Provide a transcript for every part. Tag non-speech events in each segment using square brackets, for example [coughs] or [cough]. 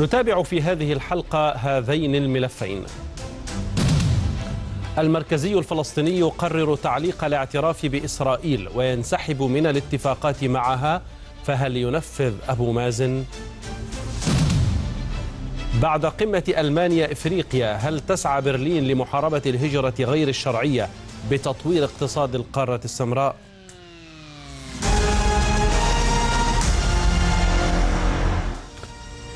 نتابع في هذه الحلقة هذين الملفين المركزي الفلسطيني يقرر تعليق الاعتراف بإسرائيل وينسحب من الاتفاقات معها فهل ينفذ أبو مازن؟ بعد قمة ألمانيا إفريقيا هل تسعى برلين لمحاربة الهجرة غير الشرعية بتطوير اقتصاد القارة السمراء؟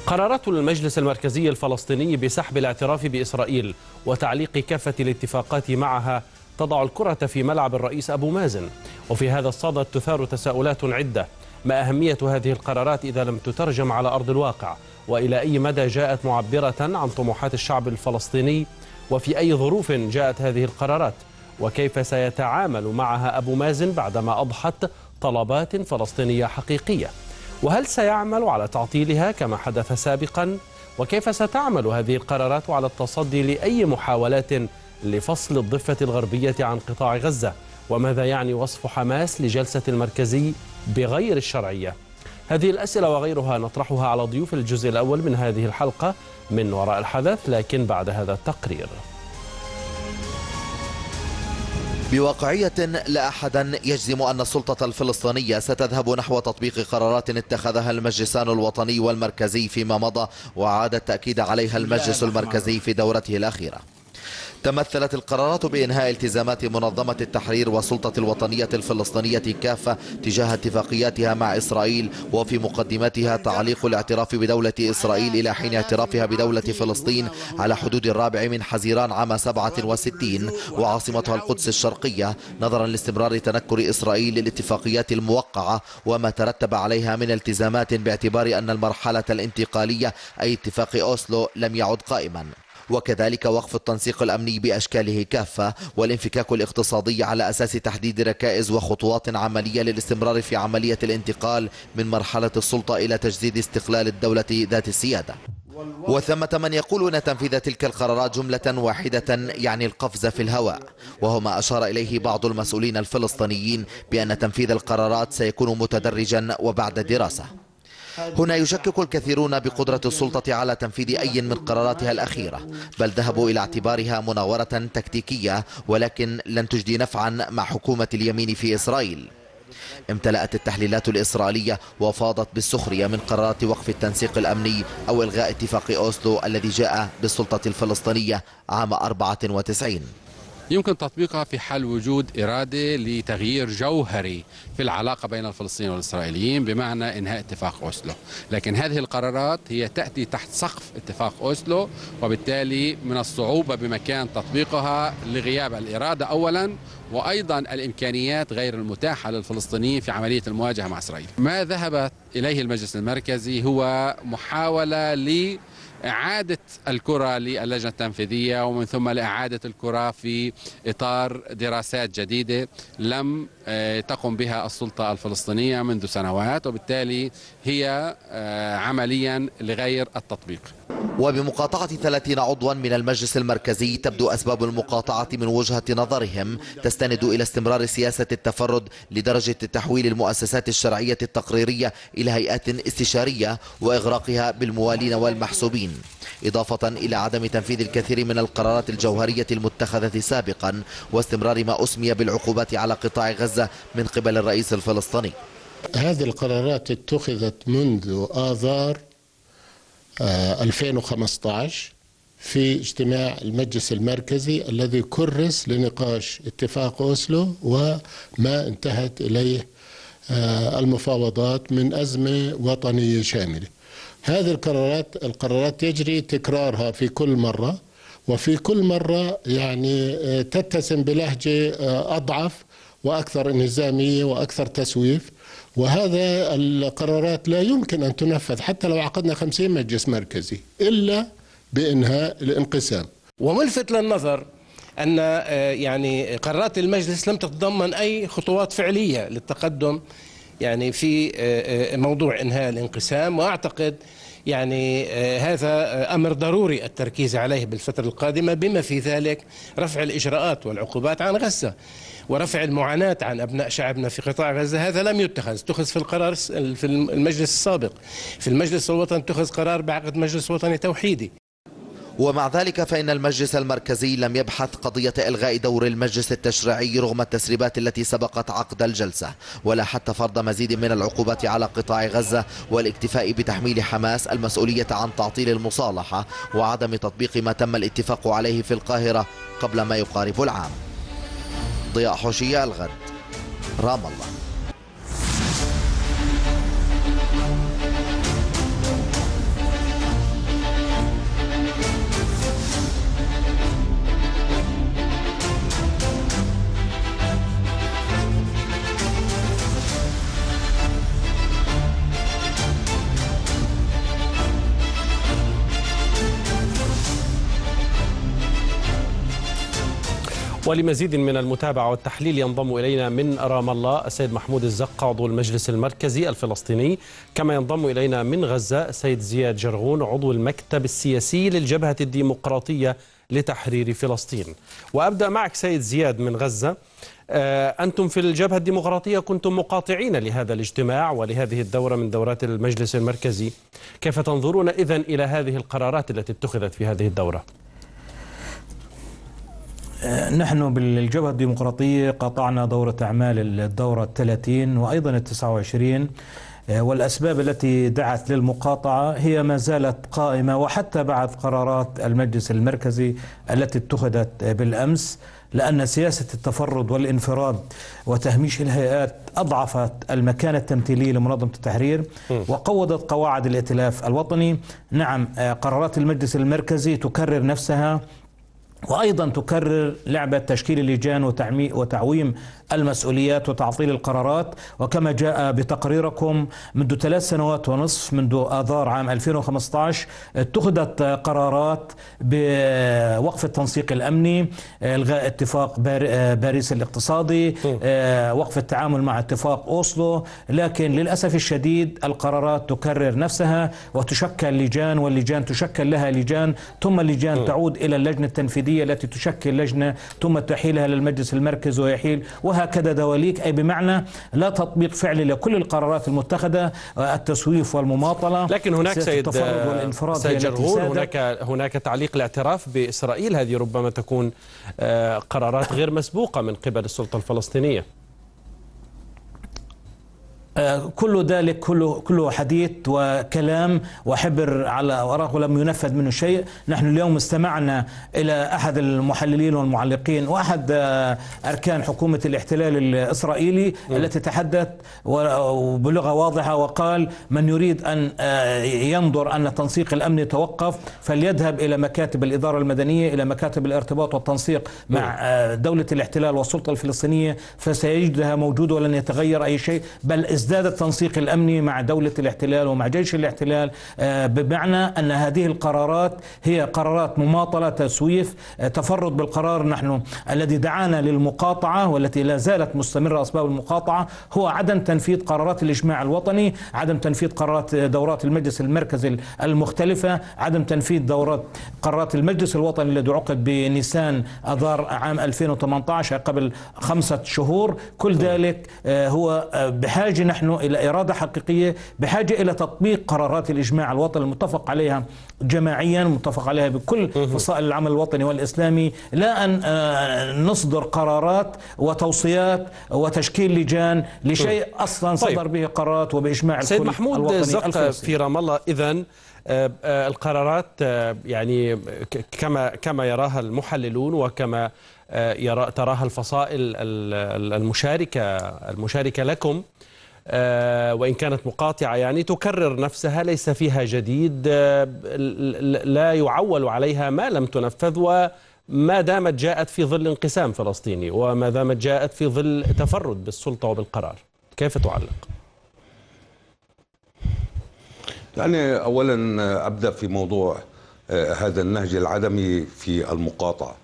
قرارات المجلس المركزي الفلسطيني بسحب الاعتراف بإسرائيل وتعليق كافة الاتفاقات معها تضع الكرة في ملعب الرئيس أبو مازن وفي هذا الصدد تثار تساؤلات عدة ما أهمية هذه القرارات إذا لم تترجم على أرض الواقع وإلى أي مدى جاءت معبرة عن طموحات الشعب الفلسطيني وفي أي ظروف جاءت هذه القرارات وكيف سيتعامل معها أبو مازن بعدما أضحت طلبات فلسطينية حقيقية وهل سيعمل على تعطيلها كما حدث سابقا وكيف ستعمل هذه القرارات على التصدي لأي محاولات لفصل الضفة الغربية عن قطاع غزة وماذا يعني وصف حماس لجلسة المركزي بغير الشرعية هذه الأسئلة وغيرها نطرحها على ضيوف الجزء الأول من هذه الحلقة من وراء الحدث لكن بعد هذا التقرير بواقعية لا أحد يجزم أن السلطة الفلسطينية ستذهب نحو تطبيق قرارات اتخذها المجلسان الوطني والمركزي فيما مضى وعاد التأكيد عليها المجلس المركزي في دورته الأخيرة تمثلت القرارات بإنهاء التزامات منظمة التحرير والسلطة الوطنية الفلسطينية كافة تجاه اتفاقياتها مع إسرائيل وفي مقدمتها تعليق الاعتراف بدولة إسرائيل إلى حين اعترافها بدولة فلسطين على حدود الرابع من حزيران عام 67 وعاصمتها القدس الشرقية نظرا لاستمرار تنكر إسرائيل للاتفاقيات الموقعة وما ترتب عليها من التزامات باعتبار أن المرحلة الانتقالية أي اتفاق أوسلو لم يعد قائما وكذلك وقف التنسيق الأمني بأشكاله كافة والانفكاك الاقتصادي على أساس تحديد ركائز وخطوات عملية للاستمرار في عملية الانتقال من مرحلة السلطة إلى تجديد استقلال الدولة ذات السيادة وثمة من يقول أن تنفيذ تلك القرارات جملة واحدة يعني القفز في الهواء وهما أشار إليه بعض المسؤولين الفلسطينيين بأن تنفيذ القرارات سيكون متدرجا وبعد دراسة هنا يشكك الكثيرون بقدرة السلطة على تنفيذ أي من قراراتها الأخيرة بل ذهبوا إلى اعتبارها مناورة تكتيكية ولكن لن تجدي نفعا مع حكومة اليمين في إسرائيل امتلأت التحليلات الإسرائيلية وفاضت بالسخرية من قرارات وقف التنسيق الأمني أو إلغاء اتفاق أوسلو الذي جاء بالسلطة الفلسطينية عام 94 يمكن تطبيقها في حال وجود إرادة لتغيير جوهري في العلاقة بين الفلسطينيين والإسرائيليين بمعنى إنهاء اتفاق أوسلو لكن هذه القرارات هي تأتي تحت سقف اتفاق أوسلو وبالتالي من الصعوبة بمكان تطبيقها لغياب الإرادة أولا وأيضا الإمكانيات غير المتاحة للفلسطينيين في عملية المواجهة مع إسرائيل ما ذهبت إليه المجلس المركزي هو محاولة ل إعادة الكرة للجنة التنفيذية ومن ثم لإعادة الكرة في إطار دراسات جديدة لم آه، تقم بها السلطة الفلسطينية منذ سنوات وبالتالي هي آه، عمليا لغير التطبيق وبمقاطعة 30 عضوا من المجلس المركزي تبدو أسباب المقاطعة من وجهة نظرهم تستند إلى استمرار سياسة التفرد لدرجة تحويل المؤسسات الشرعية التقريرية إلى هيئات استشارية وإغراقها بالموالين والمحسوبين العالمين إضافة إلى عدم تنفيذ الكثير من القرارات الجوهرية المتخذة سابقا واستمرار ما أسمي بالعقوبات على قطاع غزة من قبل الرئيس الفلسطيني هذه القرارات اتخذت منذ آذار 2015 آه، في اجتماع المجلس المركزي الذي كرس لنقاش اتفاق أوسلو وما انتهت إليه آه، المفاوضات من أزمة وطنية شاملة هذه القرارات القرارات يجري تكرارها في كل مرة وفي كل مرة يعني آه، تتسم بلهجة آه، أضعف وأكثر انهزامية وأكثر تسويف وهذا القرارات لا يمكن أن تنفذ حتى لو عقدنا 50 مجلس مركزي إلا بإنهاء الانقسام وملفت للنظر أن آه، يعني قرارات المجلس لم تتضمن أي خطوات فعلية للتقدم يعني في آه، آه، موضوع انهاء الانقسام واعتقد يعني آه، هذا امر ضروري التركيز عليه بالفتره القادمه بما في ذلك رفع الاجراءات والعقوبات عن غزه ورفع المعاناه عن ابناء شعبنا في قطاع غزه هذا لم يتخذ، اتخذ في القرار في المجلس السابق. في المجلس الوطني اتخذ قرار بعقد مجلس وطني توحيدي ومع ذلك فإن المجلس المركزي لم يبحث قضية إلغاء دور المجلس التشريعي رغم التسريبات التي سبقت عقد الجلسة ولا حتى فرض مزيد من العقوبات على قطاع غزة والاكتفاء بتحميل حماس المسؤولية عن تعطيل المصالحة وعدم تطبيق ما تم الاتفاق عليه في القاهرة قبل ما يقارب العام ضياء حوشية الغد رام الله ولمزيد من المتابعة والتحليل ينضم إلينا من رام الله السيد محمود الزقة عضو المجلس المركزي الفلسطيني كما ينضم إلينا من غزة السيد زياد جرغون عضو المكتب السياسي للجبهة الديمقراطية لتحرير فلسطين وأبدأ معك سيد زياد من غزة آه، أنتم في الجبهة الديمقراطية كنتم مقاطعين لهذا الاجتماع ولهذه الدورة من دورات المجلس المركزي كيف تنظرون إذن إلى هذه القرارات التي اتخذت في هذه الدورة؟ آه، نحن بالجبهة الديمقراطية قطعنا دورة أعمال الدورة 30 وأيضا ال 29 آه، والأسباب التي دعت للمقاطعة هي ما زالت قائمة وحتى بعد قرارات المجلس المركزي التي اتخذت بالأمس لأن سياسة التفرد والانفراد وتهميش الهيئات أضعفت المكانة التمثيلية لمنظمة التحرير وقوضت قواعد الائتلاف الوطني نعم آه، قرارات المجلس المركزي تكرر نفسها وأيضا تكرر لعبة تشكيل اللجان وتعويم المسؤوليات وتعطيل القرارات وكما جاء بتقريركم منذ ثلاث سنوات ونصف منذ آذار عام 2015 اتخذت قرارات بوقف التنسيق الأمني إلغاء اتفاق باريس الاقتصادي آه، وقف التعامل مع اتفاق أوسلو لكن للأسف الشديد القرارات تكرر نفسها وتشكل لجان واللجان تشكل لها لجان ثم اللجان تعود إلى اللجنة التنفيذية التي تشكل لجنة ثم تحيلها للمجلس المركزي ويحيل وهذا هكذا دواليك أي بمعنى لا تطبيق فعلي لكل القرارات المتخذة آه، التسويف والمماطلة لكن هناك سيد, سيد يعني جرغول هناك, هناك تعليق الاعتراف بإسرائيل هذه ربما تكون آه، قرارات غير مسبوقة من قبل السلطة الفلسطينية كل ذلك كله كله حديث وكلام وحبر على اوراق ولم ينفذ منه شيء، نحن اليوم استمعنا الى احد المحللين والمعلقين واحد آه، اركان حكومه الاحتلال الاسرائيلي م. نعم. التي تحدث وبلغه واضحه وقال من يريد ان آه، ينظر ان التنسيق الامني توقف فليذهب الى مكاتب الاداره المدنيه الى مكاتب الارتباط والتنسيق م. مع نعم. آه، دوله الاحتلال والسلطه الفلسطينيه فسيجدها موجوده ولن يتغير اي شيء بل ازداد التنسيق الامني مع دوله الاحتلال ومع جيش الاحتلال آه، بمعنى ان هذه القرارات هي قرارات مماطله تسويف آه، تفرد بالقرار نحن الذي دعانا للمقاطعه والتي لا زالت مستمره اسباب المقاطعه هو عدم تنفيذ قرارات الاجماع الوطني، عدم تنفيذ قرارات آه، دورات المجلس المركزي المختلفه، عدم تنفيذ دورات قرارات المجلس الوطني الذي عقد بنيسان اذار عام 2018 قبل خمسه شهور، كل طيب. ذلك هو بحاجه نحن إلى إرادة حقيقية بحاجة إلى تطبيق قرارات الإجماع الوطني المتفق عليها جماعيا متفق عليها بكل فصائل العمل الوطني والإسلامي لا أن آه، نصدر قرارات وتوصيات وتشكيل لجان لشيء أصلا طيب. صدر طيب. به قرارات وبإجماع الكل سيد محمود الوطني زق في رام الله إذا آه، آه، القرارات يعني كما كما يراها المحللون وكما يرى تراها الفصائل المشاركه المشاركه لكم آه، وإن كانت مقاطعة يعني تكرر نفسها ليس فيها جديد آه، لا يعول عليها ما لم تنفذ وما دامت جاءت في ظل انقسام فلسطيني وما دامت جاءت في ظل تفرد بالسلطة وبالقرار كيف تعلق؟ يعني أولا آه، أبدأ في موضوع هذا النهج العدمي في المقاطعة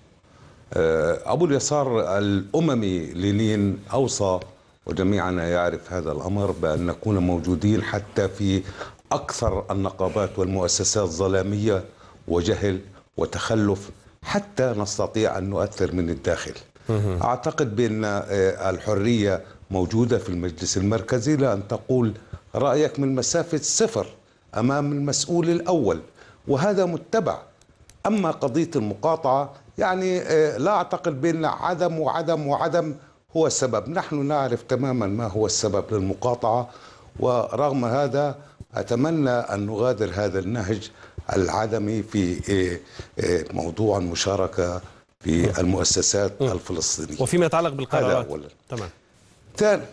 أبو اليسار الأممي لينين أوصى وجميعنا يعرف هذا الأمر بأن نكون موجودين حتى في أكثر النقابات والمؤسسات ظلامية وجهل وتخلف حتى نستطيع أن نؤثر من الداخل أعتقد بأن آه، الحرية موجودة في المجلس المركزي لأن تقول رأيك من مسافة صفر أمام المسؤول الأول وهذا متبع أما قضية المقاطعة يعني آه، لا أعتقد بأن عدم وعدم وعدم هو السبب نحن نعرف تماما ما هو السبب للمقاطعة ورغم هذا أتمنى أن نغادر هذا النهج العدمي في إيه، إيه، موضوع المشاركة في المؤسسات الفلسطينية وفيما يتعلق بالقرارات أولا تمام ثانيا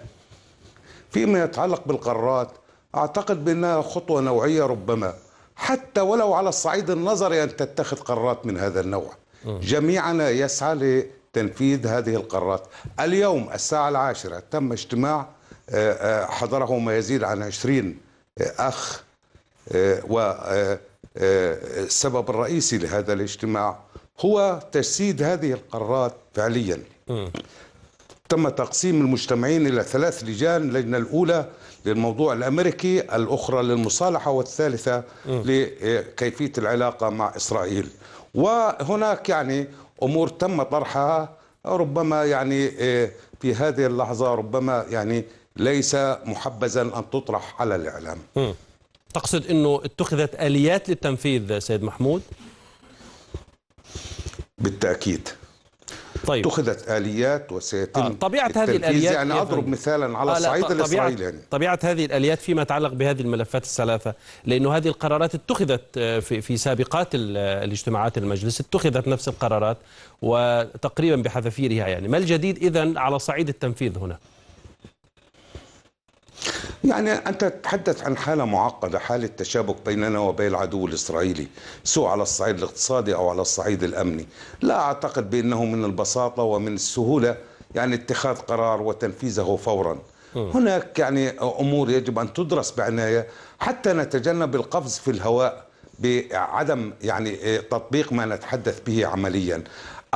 فيما يتعلق بالقرارات أعتقد بأنها خطوة نوعية ربما حتى ولو على الصعيد النظري أن تتخذ قرارات من هذا النوع جميعنا يسعى تنفيذ هذه القرارات اليوم الساعة العاشرة تم اجتماع آه، آه، حضره ما يزيد عن 20 آه، أخ والسبب الرئيسي لهذا الاجتماع هو تجسيد هذه القرارات فعليا تم تقسيم المجتمعين إلى ثلاث لجان اللجنة الأولى للموضوع الأمريكي الأخرى للمصالحة والثالثة لكيفية العلاقة مع إسرائيل وهناك يعني امور تم طرحها ربما يعني آه، في هذه اللحظه ربما يعني ليس محبذا ان تطرح على الاعلام. تقصد انه اتخذت اليات للتنفيذ سيد محمود؟ بالتاكيد طيب. اتخذت اليات وسيتم آه. طبيعه هذه الاليات يعني اضرب مثالا على الصعيد آه، طبيعة الاسرائيلي يعني. طبيعه هذه الاليات فيما يتعلق بهذه الملفات الثلاثه لانه هذه القرارات اتخذت آه، في, في سابقات آه، الاجتماعات المجلس اتخذت نفس القرارات وتقريبا بحذافيرها يعني ما الجديد اذا على صعيد التنفيذ هنا يعني أنت تتحدث عن حالة معقدة حالة تشابك بيننا وبين العدو الإسرائيلي سواء على الصعيد الاقتصادي أو على الصعيد الأمني لا أعتقد بأنه من البساطة ومن السهولة يعني اتخاذ قرار وتنفيذه فورا هناك يعني أمور يجب أن تدرس بعناية حتى نتجنب القفز في الهواء بعدم يعني تطبيق ما نتحدث به عمليا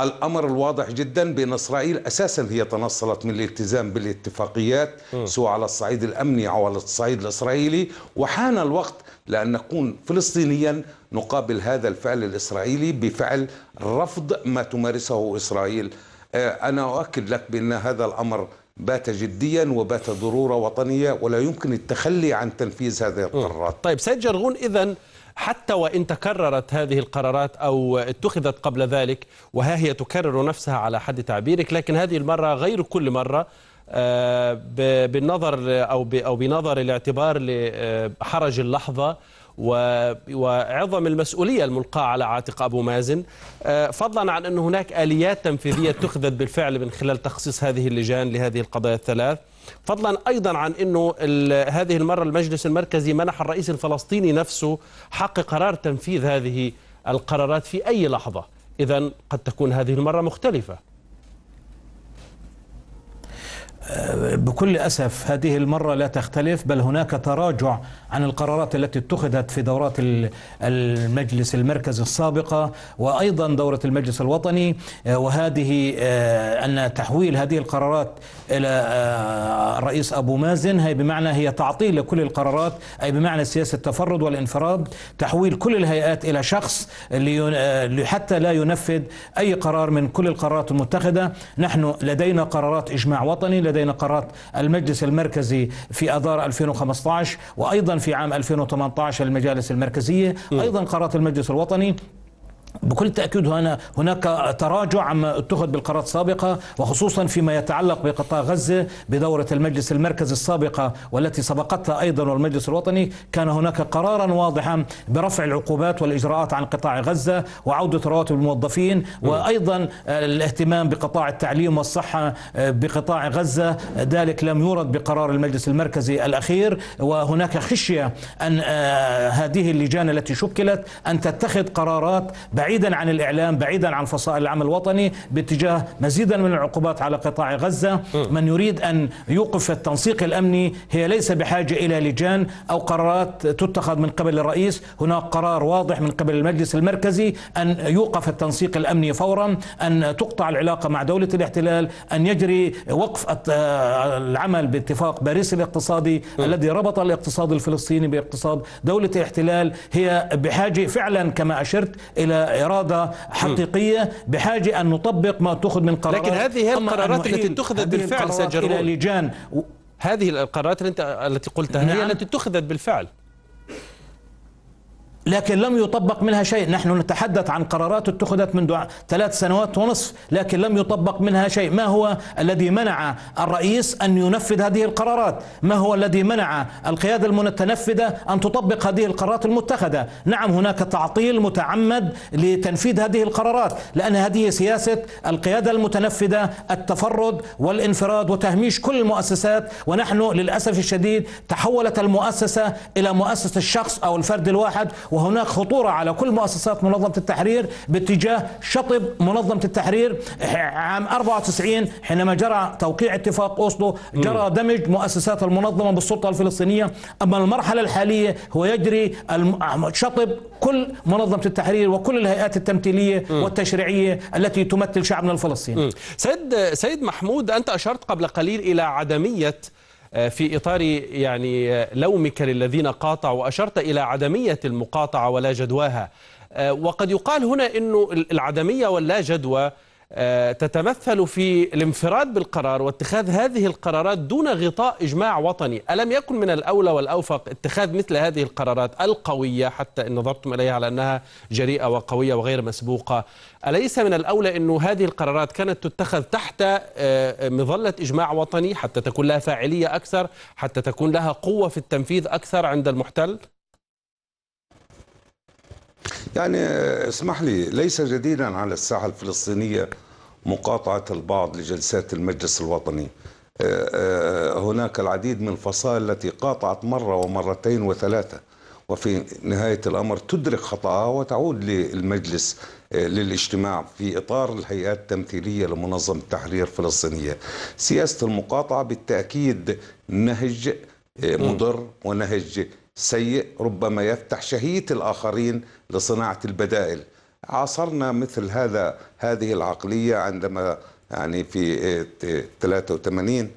الأمر الواضح جدا بأن إسرائيل أساسا هي تنصلت من الالتزام بالاتفاقيات م. سواء على الصعيد الأمني أو على الصعيد الإسرائيلي وحان الوقت لأن نكون فلسطينيا نقابل هذا الفعل الإسرائيلي بفعل رفض ما تمارسه إسرائيل آه، أنا أؤكد لك بأن هذا الأمر بات جديا وبات ضروره وطنيه ولا يمكن التخلي عن تنفيذ هذه القرارات. طيب سيد جرغون اذا حتى وان تكررت هذه القرارات او اتخذت قبل ذلك وها هي تكرر نفسها على حد تعبيرك لكن هذه المره غير كل مره آه، بالنظر او او بنظر الاعتبار لحرج اللحظه وعظم المسؤولية الملقاة على عاتق أبو مازن آه، فضلا عن أن هناك آليات تنفيذية اتخذت [coughs] بالفعل من خلال تخصيص هذه اللجان لهذه القضايا الثلاث فضلا ايضا عن انه هذه المره المجلس المركزي منح الرئيس الفلسطيني نفسه حق قرار تنفيذ هذه القرارات في اي لحظه، اذا قد تكون هذه المره مختلفه. آه، بكل اسف هذه المره لا تختلف بل هناك تراجع عن القرارات التي اتخذت في دورات المجلس المركزي السابقة وأيضا دورة المجلس الوطني آه، وهذه آه، أن تحويل هذه القرارات إلى آه، الرئيس أبو مازن هي بمعنى هي تعطيل لكل القرارات أي بمعنى سياسة التفرد والانفراد تحويل كل الهيئات إلى شخص حتى لا ينفذ أي قرار من كل القرارات المتخذة نحن لدينا قرارات إجماع وطني لدينا قرارات المجلس المركزي في أذار 2015 وأيضا في عام 2018 المجالس المركزية أيضا قرارات المجلس الوطني بكل تأكيد هنا هناك تراجع عما اتخذ بالقرارات السابقة وخصوصا فيما يتعلق بقطاع غزة بدورة المجلس المركزي السابقة والتي سبقتها أيضا والمجلس الوطني كان هناك قرارا واضحا برفع العقوبات والإجراءات عن قطاع غزة وعودة رواتب الموظفين وأيضا الاهتمام بقطاع التعليم والصحة آه، بقطاع غزة ذلك لم يورد بقرار المجلس المركزي الأخير وهناك خشية أن آه، هذه اللجان التي شكلت أن تتخذ قرارات بعيدة بعيدا عن الإعلام بعيدا عن فصائل العمل الوطني باتجاه مزيدا من العقوبات على قطاع غزة من يريد أن يوقف التنسيق الأمني هي ليس بحاجة إلى لجان أو قرارات تتخذ من قبل الرئيس هناك قرار واضح من قبل المجلس المركزي أن يوقف التنسيق الأمني فورا أن تقطع العلاقة مع دولة الاحتلال أن يجري وقف العمل باتفاق باريس الاقتصادي م. الذي ربط الاقتصاد الفلسطيني باقتصاد دولة الاحتلال هي بحاجة فعلا كما أشرت إلى إرادة حقيقية بحاجة أن نطبق ما تأخذ من قرارات لكن هذه هي القرارات التي اتخذت بالفعل سجرون إلى لجان هذه القرارات التي قلتها نعم. هي التي اتخذت بالفعل لكن لم يطبق منها شيء نحن نتحدث عن قرارات اتخذت منذ ثلاث سنوات ونصف لكن لم يطبق منها شيء ما هو الذي منع الرئيس أن ينفذ هذه القرارات ما هو الذي منع القيادة المتنفذة أن تطبق هذه القرارات المتخذة نعم هناك تعطيل متعمد لتنفيذ هذه القرارات لأن هذه سياسة القيادة المتنفذة التفرد والانفراد وتهميش كل المؤسسات ونحن للأسف الشديد تحولت المؤسسة إلى مؤسسة الشخص أو الفرد الواحد وهناك خطورة على كل مؤسسات منظمة التحرير باتجاه شطب منظمة التحرير عام 94 حينما جرى توقيع اتفاق أوسلو جرى دمج مؤسسات المنظمة بالسلطة الفلسطينية أما المرحلة الحالية هو يجري شطب كل منظمة التحرير وكل الهيئات التمثيلية والتشريعية التي تمثل شعبنا الفلسطيني سيد, سيد محمود أنت أشرت قبل قليل إلى عدمية في إطار يعني لومك للذين قاطعوا أشرت إلى عدمية المقاطعة ولا جدواها آه، وقد يقال هنا أن العدمية واللا جدوى آه، تتمثل في الانفراد بالقرار واتخاذ هذه القرارات دون غطاء اجماع وطني، الم يكن من الاولى والاوفق اتخاذ مثل هذه القرارات القويه حتى ان نظرتم اليها على انها جريئه وقويه وغير مسبوقه، اليس من الاولى انه هذه القرارات كانت تتخذ تحت آه، مظله اجماع وطني حتى تكون لها فاعليه اكثر، حتى تكون لها قوه في التنفيذ اكثر عند المحتل؟ يعني اسمح لي ليس جديدا على الساحه الفلسطينيه مقاطعه البعض لجلسات المجلس الوطني آه، آه، هناك العديد من الفصائل التي قاطعت مره ومرتين وثلاثه وفي نهايه الامر تدرك خطاها وتعود للمجلس آه، للاجتماع في اطار الهيئات التمثيليه لمنظمه التحرير الفلسطينيه. سياسه المقاطعه بالتاكيد نهج مضر ونهج سيء ربما يفتح شهيه الاخرين لصناعة البدائل عاصرنا مثل هذا هذه العقلية عندما يعني في 83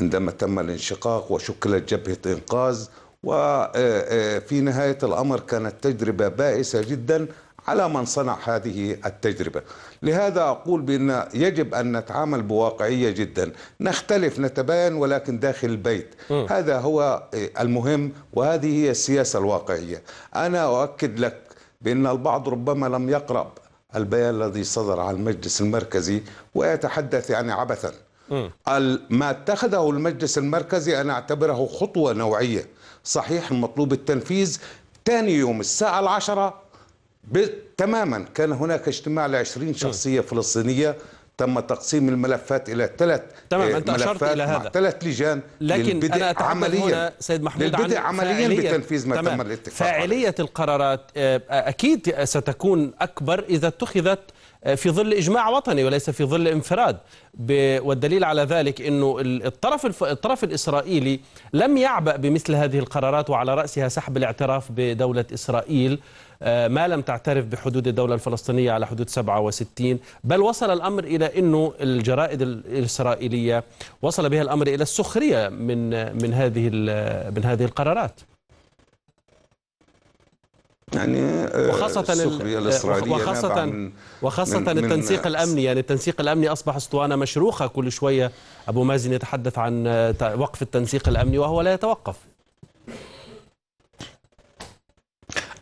عندما تم الانشقاق وشكلت جبهة إنقاذ وفي آه، آه، نهاية الأمر كانت تجربة بائسة جدا على من صنع هذه التجربة لهذا أقول بأن يجب أن نتعامل بواقعية جدا نختلف نتباين ولكن داخل البيت م. هذا هو آه، المهم وهذه هي السياسة الواقعية أنا أؤكد لك بأن البعض ربما لم يقرأ البيان الذي صدر عن المجلس المركزي ويتحدث يعني عبثا ما اتخذه المجلس المركزي أنا أعتبره خطوة نوعية صحيح المطلوب التنفيذ ثاني يوم الساعة العشرة تماما كان هناك اجتماع لعشرين شخصية فلسطينية تم تقسيم الملفات الى ثلاث تمام آه، انت اشرت الى هذا ثلاث لجان لكن للبدء انا اتحدث عمليا هنا سيد محمود للبدء عن عمليا بتنفيذ ما تم الاتفاق فاعليه القرارات آه، آه، اكيد ستكون اكبر اذا اتخذت في ظل اجماع وطني وليس في ظل انفراد والدليل على ذلك انه الطرف الطرف الاسرائيلي لم يعبأ بمثل هذه القرارات وعلى راسها سحب الاعتراف بدوله اسرائيل آه، ما لم تعترف بحدود الدولة الفلسطينية على حدود 67 بل وصل الأمر إلى أنه الجرائد الإسرائيلية وصل بها الأمر إلى السخرية من من هذه من هذه القرارات يعني آه، وخاصة السخرية الإسرائيلية وخاصة وخاصة من التنسيق الأمني يعني التنسيق الأمني أصبح أسطوانة مشروخة كل شوية أبو مازن يتحدث عن آه، وقف التنسيق الأمني وهو لا يتوقف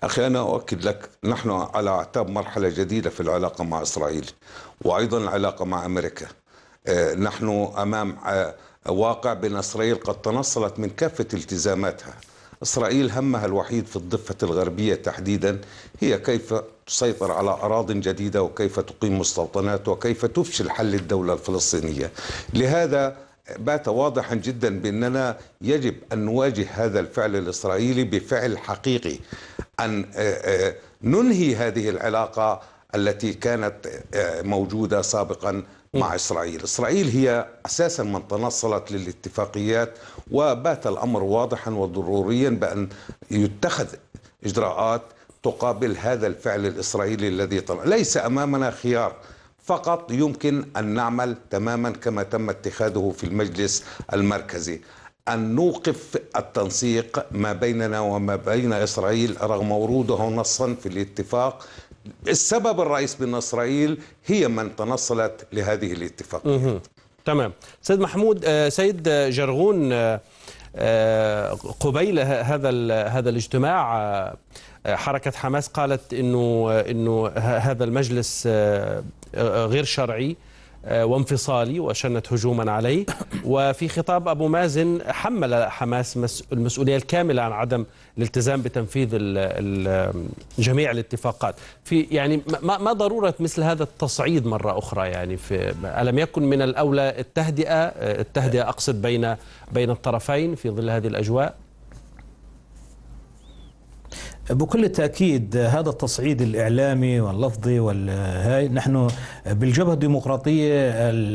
أخي أنا أؤكد لك نحن على أعتاب مرحلة جديدة في العلاقة مع إسرائيل وأيضا العلاقة مع أمريكا آه، نحن أمام آه، واقع بأن إسرائيل قد تنصلت من كافة التزاماتها إسرائيل همها الوحيد في الضفة الغربية تحديدا هي كيف تسيطر على أراض جديدة وكيف تقيم مستوطنات وكيف تفشل حل الدولة الفلسطينية لهذا بات واضحا جدا باننا يجب ان نواجه هذا الفعل الاسرائيلي بفعل حقيقي ان آه، آه، ننهي هذه العلاقه التي كانت آه، موجوده سابقا مع إيه. اسرائيل، اسرائيل هي اساسا من تنصلت للاتفاقيات وبات الامر واضحا وضروريا بان يتخذ اجراءات تقابل هذا الفعل الاسرائيلي الذي طلع، ليس امامنا خيار فقط يمكن أن نعمل تماما كما تم اتخاذه في المجلس المركزي أن نوقف التنسيق ما بيننا وما بين إسرائيل رغم وروده نصا في الاتفاق السبب الرئيس بين إسرائيل هي من تنصلت لهذه الاتفاق تمام سيد محمود آه، سيد جرغون آه، آه، قبيل هذا هذا الاجتماع حركة حماس قالت انه انه هذا المجلس آه، غير شرعي آه، وانفصالي وشنت هجوما عليه [coughs] وفي خطاب أبو مازن حمل حماس المسؤولية الكاملة عن عدم الالتزام بتنفيذ جميع الاتفاقات في يعني ما ضرورة مثل هذا التصعيد مرة أخرى يعني في ألم يكن من الأولى التهدئة آه، التهدئة أقصد بين بين الطرفين في ظل هذه الأجواء بكل تأكيد هذا التصعيد الإعلامي واللفظي والهاي نحن بالجبهة الديمقراطية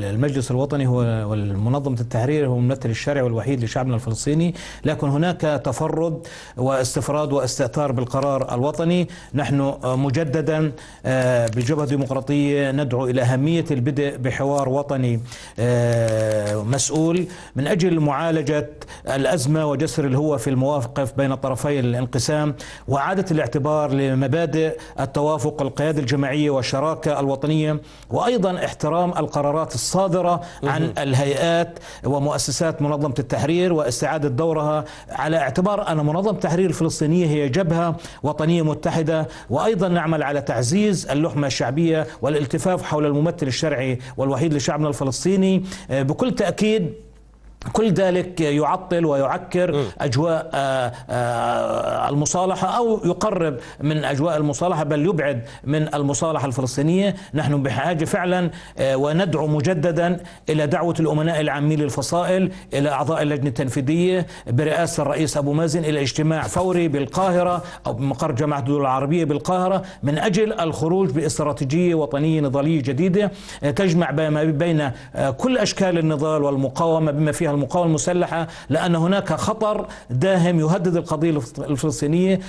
المجلس الوطني هو والمنظمة التحرير هو الممثل الشرعي والوحيد لشعبنا الفلسطيني لكن هناك تفرد واستفراد واستئثار بالقرار الوطني نحن مجددا آه، بالجبهة الديمقراطية ندعو إلى أهمية البدء بحوار وطني آه، مسؤول من أجل معالجة الأزمة وجسر الهوة في المواقف بين طرفي الانقسام وعلى إعادة الاعتبار لمبادئ التوافق القيادة الجماعية والشراكة الوطنية وأيضا احترام القرارات الصادرة عن الهيئات ومؤسسات منظمة التحرير واستعادة دورها على اعتبار أن منظمة التحرير الفلسطينية هي جبهة وطنية متحدة وأيضا نعمل على تعزيز اللحمة الشعبية والالتفاف حول الممثل الشرعي والوحيد لشعبنا الفلسطيني آه، بكل تأكيد كل ذلك يعطل ويعكر اجواء آه، آه، المصالحه او يقرب من اجواء المصالحه بل يبعد من المصالحه الفلسطينيه، نحن بحاجه فعلا آه، وندعو مجددا الى دعوه الامناء العامين للفصائل، الى اعضاء اللجنه التنفيذيه برئاسه الرئيس ابو مازن الى اجتماع فوري بالقاهره او بمقر جامعه الدول العربيه بالقاهره من اجل الخروج باستراتيجيه وطنيه نضاليه جديده تجمع ما بين كل اشكال النضال والمقاومه بما فيها المقاومة المسلحة لأن هناك خطر داهم يهدد القضية الفلسطينية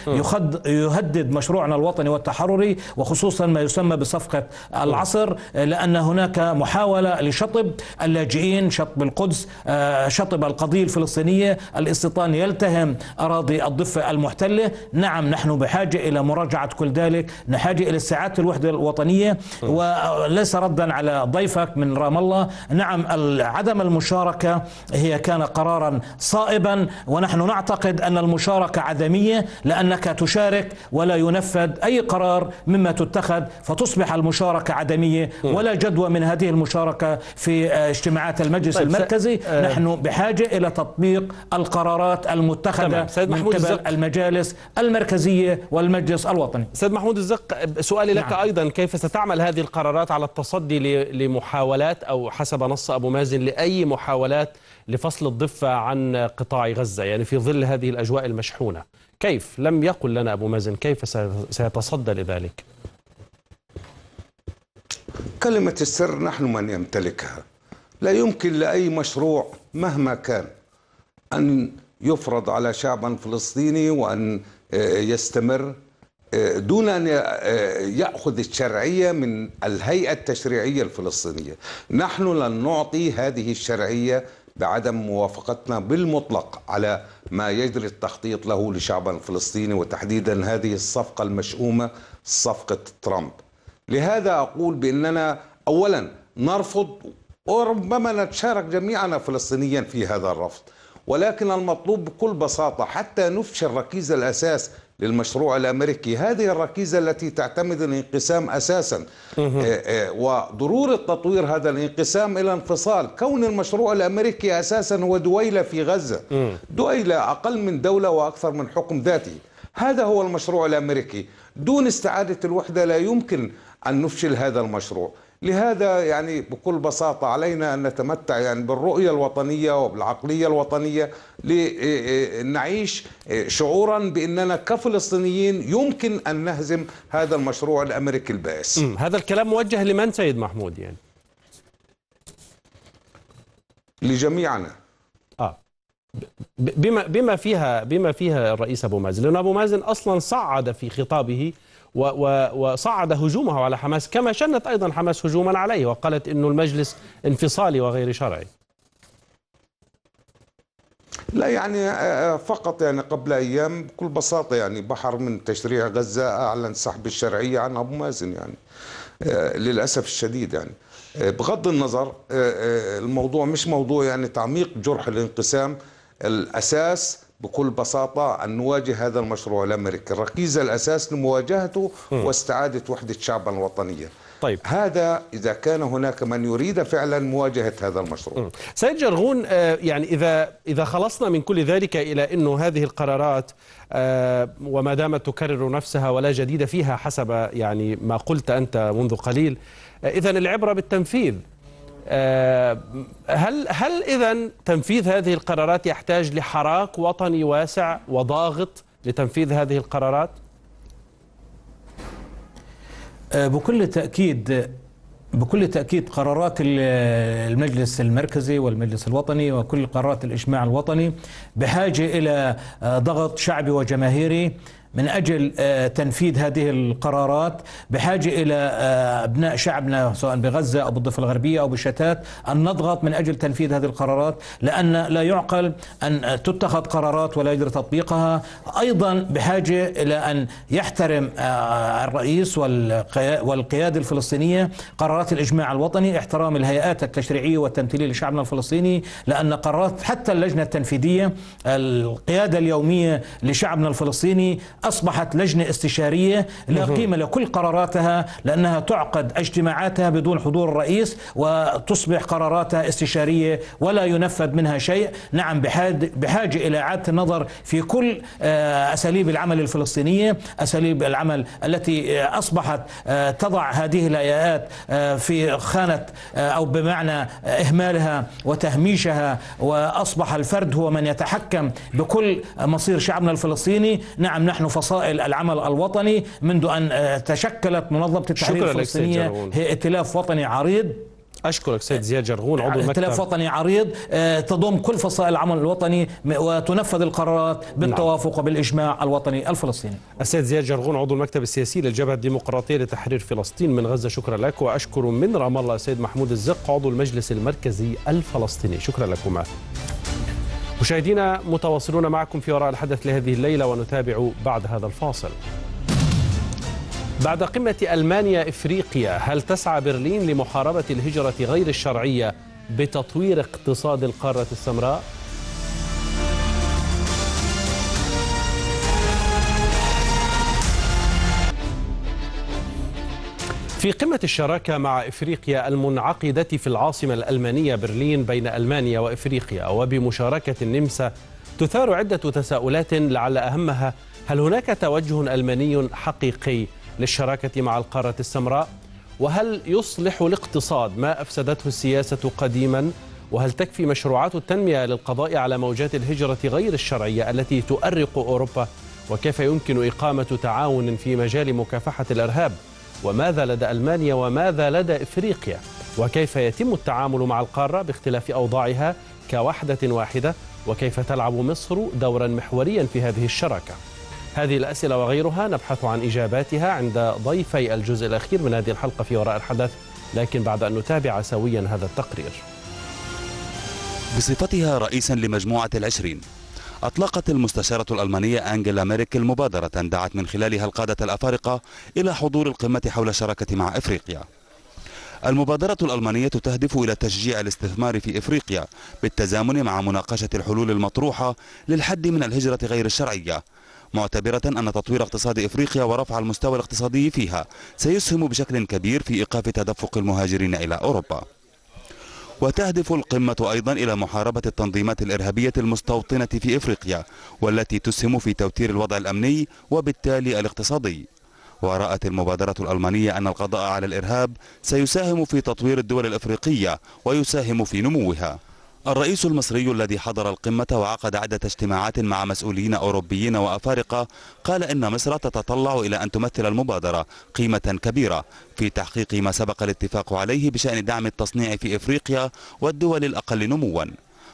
يهدد مشروعنا الوطني والتحرري وخصوصا ما يسمى بصفقة العصر لأن هناك محاولة لشطب اللاجئين شطب القدس آه، شطب القضية الفلسطينية الاستيطان يلتهم أراضي الضفة المحتلة نعم نحن بحاجة إلى مراجعة كل ذلك نحاجة إلى استعادة الوحدة الوطنية وليس ردا على ضيفك من رام الله نعم عدم المشاركة هي كان قرارا صائبا ونحن نعتقد أن المشاركة عدمية لأنك تشارك ولا ينفذ أي قرار مما تتخذ فتصبح المشاركة عدمية ولا جدوى من هذه المشاركة في آه، اجتماعات المجلس طيب المركزي آه. نحن بحاجة إلى تطبيق القرارات المتخذة طيب. من قبل الزق. المجالس المركزية والمجلس الوطني سيد محمود الزق سؤالي لك نعم. أيضا كيف ستعمل هذه القرارات على التصدي لمحاولات أو حسب نص أبو مازن لأي محاولات لفصل الضفة عن قطاع غزة يعني في ظل هذه الأجواء المشحونة كيف لم يقل لنا أبو مازن كيف سيتصدى لذلك كلمة السر نحن من يمتلكها لا يمكن لأي مشروع مهما كان أن يفرض على شعبا فلسطيني وأن آه، يستمر آه، دون أن آه، يأخذ الشرعية من الهيئة التشريعية الفلسطينية نحن لن نعطي هذه الشرعية بعدم موافقتنا بالمطلق على ما يجري التخطيط له لشعبنا الفلسطيني وتحديدا هذه الصفقة المشؤومة صفقة ترامب لهذا أقول بأننا أولا نرفض وربما نتشارك جميعنا فلسطينيا في هذا الرفض ولكن المطلوب بكل بساطة حتى نفشل الركيز الأساس للمشروع الامريكي هذه الركيزه التي تعتمد الانقسام اساسا آه، آه، وضروره تطوير هذا الانقسام الى انفصال كون المشروع الامريكي اساسا هو دويله في غزه دويله اقل من دوله واكثر من حكم ذاتي هذا هو المشروع الامريكي دون استعاده الوحده لا يمكن ان نفشل هذا المشروع لهذا يعني بكل بساطة علينا أن نتمتع يعني بالرؤية الوطنية وبالعقلية الوطنية لنعيش شعورا بأننا كفلسطينيين يمكن أن نهزم هذا المشروع الأمريكي البائس هذا الكلام موجه لمن سيد محمود يعني لجميعنا آه. بما بما فيها بما فيها الرئيس ابو مازن لان ابو مازن اصلا صعد في خطابه وصعد هجومه على حماس كما شنت أيضا حماس هجوما عليه وقالت أن المجلس انفصالي وغير شرعي لا يعني آه، آه، فقط يعني قبل ايام بكل بساطه يعني بحر من تشريع غزه اعلن سحب الشرعيه عن ابو مازن يعني آه، للاسف الشديد يعني بغض النظر الموضوع مش موضوع يعني تعميق جرح الانقسام الاساس بكل بساطة أن نواجه هذا المشروع الأمريكي الركيزة الأساس لمواجهته واستعادة وحدة شعبا الوطنية طيب. هذا إذا كان هناك من يريد فعلا مواجهة هذا المشروع سيد جرغون آه، يعني إذا, إذا خلصنا من كل ذلك إلى أنه هذه القرارات آه، وما دامت تكرر نفسها ولا جديد فيها حسب يعني ما قلت أنت منذ قليل آه، إذا العبرة بالتنفيذ آه، هل هل اذا تنفيذ هذه القرارات يحتاج لحراك وطني واسع وضاغط لتنفيذ هذه القرارات؟ آه، بكل تاكيد بكل تاكيد قرارات المجلس المركزي والمجلس الوطني وكل قرارات الاجماع الوطني بحاجه الى آه، ضغط شعبي وجماهيري من أجل آه، تنفيذ هذه القرارات بحاجة إلى آه، أبناء شعبنا سواء بغزة أو بالضفة الغربية أو بالشتات أن نضغط من أجل تنفيذ هذه القرارات لأن لا يعقل أن تتخذ قرارات ولا يجري تطبيقها أيضا بحاجة إلى أن يحترم آه، الرئيس والقيادة الفلسطينية قرارات الإجماع الوطني احترام الهيئات التشريعية والتمثيلية لشعبنا الفلسطيني لأن قرارات حتى اللجنة التنفيذية القيادة اليومية لشعبنا الفلسطيني أصبحت لجنة استشارية لا قيمة لكل قراراتها لأنها تعقد اجتماعاتها بدون حضور الرئيس وتصبح قراراتها استشارية ولا ينفذ منها شيء نعم بحاجة إلى إعادة النظر في كل آه، أساليب العمل الفلسطينية أساليب العمل التي آه، أصبحت آه، تضع هذه الهيئات في خانة أو بمعنى إهمالها وتهميشها وأصبح الفرد هو من يتحكم بكل مصير شعبنا الفلسطيني نعم نحن فصائل العمل الوطني منذ أن آه، تشكلت منظمة التحرير الفلسطينية ائتلاف وطني عريض اشكرك سيد زياد جرغول عضو المكتب ائتلاف وطني عريض آه، تضم كل فصائل العمل الوطني وتنفذ القرارات نعم. بالتوافق وبالاجماع الوطني الفلسطيني. السيد زياد جرغول عضو المكتب السياسي للجبهه الديمقراطيه لتحرير فلسطين من غزه شكرا لك واشكر من رام الله السيد محمود الزق عضو المجلس المركزي الفلسطيني شكرا لكما. مشاهدينا متواصلون معكم في وراء الحدث لهذه الليلة ونتابع بعد هذا الفاصل بعد قمة ألمانيا إفريقيا هل تسعى برلين لمحاربة الهجرة غير الشرعية بتطوير اقتصاد القارة السمراء؟ في قمة الشراكة مع إفريقيا المنعقدة في العاصمة الألمانية برلين بين ألمانيا وإفريقيا وبمشاركة النمسا تثار عدة تساؤلات لعل أهمها هل هناك توجه ألماني حقيقي للشراكة مع القارة السمراء؟ وهل يصلح الاقتصاد ما أفسدته السياسة قديما؟ وهل تكفي مشروعات التنمية للقضاء على موجات الهجرة غير الشرعية التي تؤرق أوروبا؟ وكيف يمكن إقامة تعاون في مجال مكافحة الإرهاب؟ وماذا لدى ألمانيا وماذا لدى إفريقيا وكيف يتم التعامل مع القارة باختلاف أوضاعها كوحدة واحدة وكيف تلعب مصر دورا محوريا في هذه الشراكة هذه الأسئلة وغيرها نبحث عن إجاباتها عند ضيفي الجزء الأخير من هذه الحلقة في وراء الحدث لكن بعد أن نتابع سويا هذا التقرير بصفتها رئيسا لمجموعة العشرين أطلقت المستشارة الألمانية أنجيلا ميركل مبادرة دعت من خلالها القادة الأفارقة إلى حضور القمة حول الشراكة مع إفريقيا المبادرة الألمانية تهدف إلى تشجيع الاستثمار في إفريقيا بالتزامن مع مناقشة الحلول المطروحة للحد من الهجرة غير الشرعية معتبرة أن تطوير اقتصاد إفريقيا ورفع المستوى الاقتصادي فيها سيسهم بشكل كبير في إيقاف تدفق المهاجرين إلى أوروبا وتهدف القمة أيضا إلى محاربة التنظيمات الإرهابية المستوطنة في إفريقيا والتي تسهم في توتير الوضع الأمني وبالتالي الاقتصادي ورأت المبادرة الألمانية أن القضاء على الإرهاب سيساهم في تطوير الدول الإفريقية ويساهم في نموها الرئيس المصري الذي حضر القمة وعقد عدة اجتماعات مع مسؤولين أوروبيين وأفارقة قال إن مصر تتطلع إلى أن تمثل المبادرة قيمة كبيرة في تحقيق ما سبق الاتفاق عليه بشأن دعم التصنيع في إفريقيا والدول الأقل نمواً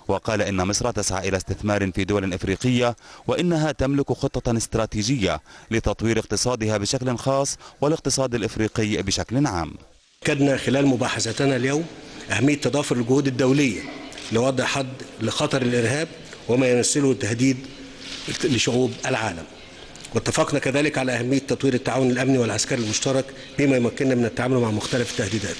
وقال إن مصر تسعى إلى استثمار في دول إفريقية وإنها تملك خطة استراتيجية لتطوير اقتصادها بشكل خاص والاقتصاد الإفريقي بشكل عام كدنا خلال مباحثتنا اليوم أهمية تضافر الجهود الدولية لوضع حد لخطر الإرهاب وما يمثله تهديد لشعوب العالم واتفقنا كذلك على أهمية تطوير التعاون الأمني والعسكري المشترك بما يمكننا من التعامل مع مختلف التهديدات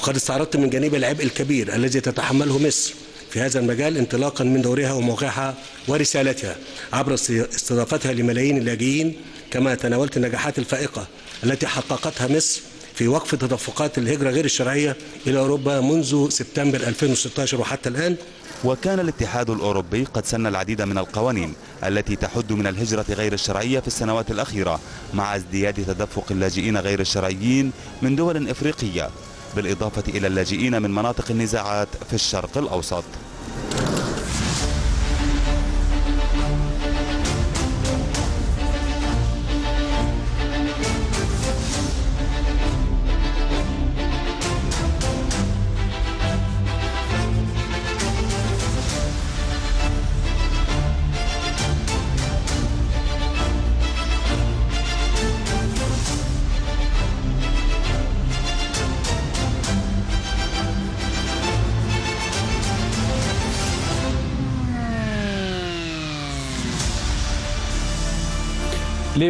وقد استعرضت من جانب العبء الكبير الذي تتحمله مصر في هذا المجال انطلاقا من دورها وموقعها ورسالتها عبر استضافتها لملايين اللاجئين كما تناولت النجاحات الفائقة التي حققتها مصر في وقف تدفقات الهجرة غير الشرعية إلى أوروبا منذ سبتمبر 2016 وحتى الآن وكان الاتحاد الأوروبي قد سن العديد من القوانين التي تحد من الهجرة غير الشرعية في السنوات الأخيرة مع ازدياد تدفق اللاجئين غير الشرعيين من دول إفريقية بالإضافة إلى اللاجئين من مناطق النزاعات في الشرق الأوسط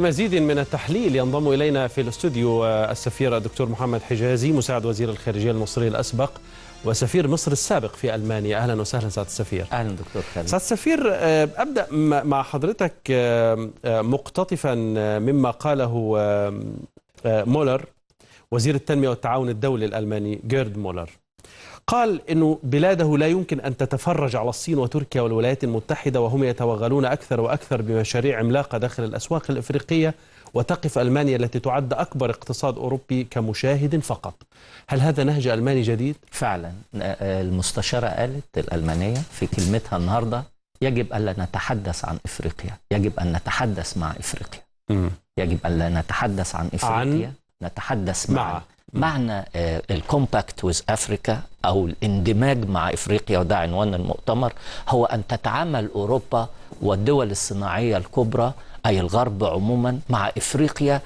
لمزيد من التحليل ينضم إلينا في الاستوديو آه، السفير الدكتور محمد حجازي مساعد وزير الخارجية المصري الأسبق وسفير مصر السابق في ألمانيا أهلا وسهلا سعد السفير أهلا دكتور خالد سعد السفير آه، أبدأ مع حضرتك آه، مقتطفا مما قاله مولر وزير التنمية والتعاون الدولي الألماني جيرد مولر قال أنه بلاده لا يمكن أن تتفرج على الصين وتركيا والولايات المتحدة وهم يتوغلون أكثر وأكثر بمشاريع عملاقة داخل الأسواق الإفريقية وتقف ألمانيا التي تعد أكبر اقتصاد أوروبي كمشاهد فقط هل هذا نهج ألماني جديد؟ فعلا المستشارة قالت الألمانية في كلمتها النهاردة يجب ألا نتحدث عن إفريقيا يجب أن نتحدث مع إفريقيا م. يجب ألا نتحدث عن إفريقيا عن نتحدث مع, مع. معنى الكومباكت ويز افريكا او الاندماج مع افريقيا وده عنوان المؤتمر هو ان تتعامل اوروبا والدول الصناعيه الكبرى اي الغرب عموما مع افريقيا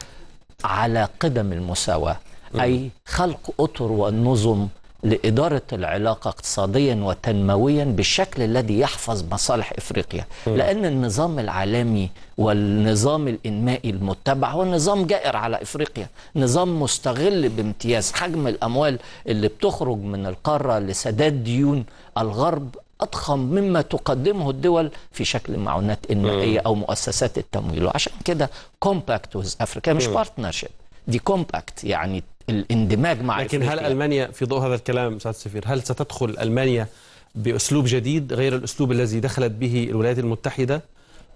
على قدم المساواه اي خلق اطر ونظم لإدارة العلاقة اقتصاديا وتنمويا بالشكل الذي يحفظ مصالح إفريقيا لأن النظام العالمي والنظام الإنمائي المتبع هو نظام جائر على إفريقيا نظام مستغل بامتياز حجم الأموال اللي بتخرج من القارة لسداد ديون الغرب أضخم مما تقدمه الدول في شكل معونات إنمائية أو مؤسسات التمويل وعشان كده كومباكت وز أفريقيا مش بارتنرشيب دي كومباكت يعني الاندماج مع لكن هل المانيا في ضوء هذا الكلام سعاده السفير هل ستدخل المانيا باسلوب جديد غير الاسلوب الذي دخلت به الولايات المتحده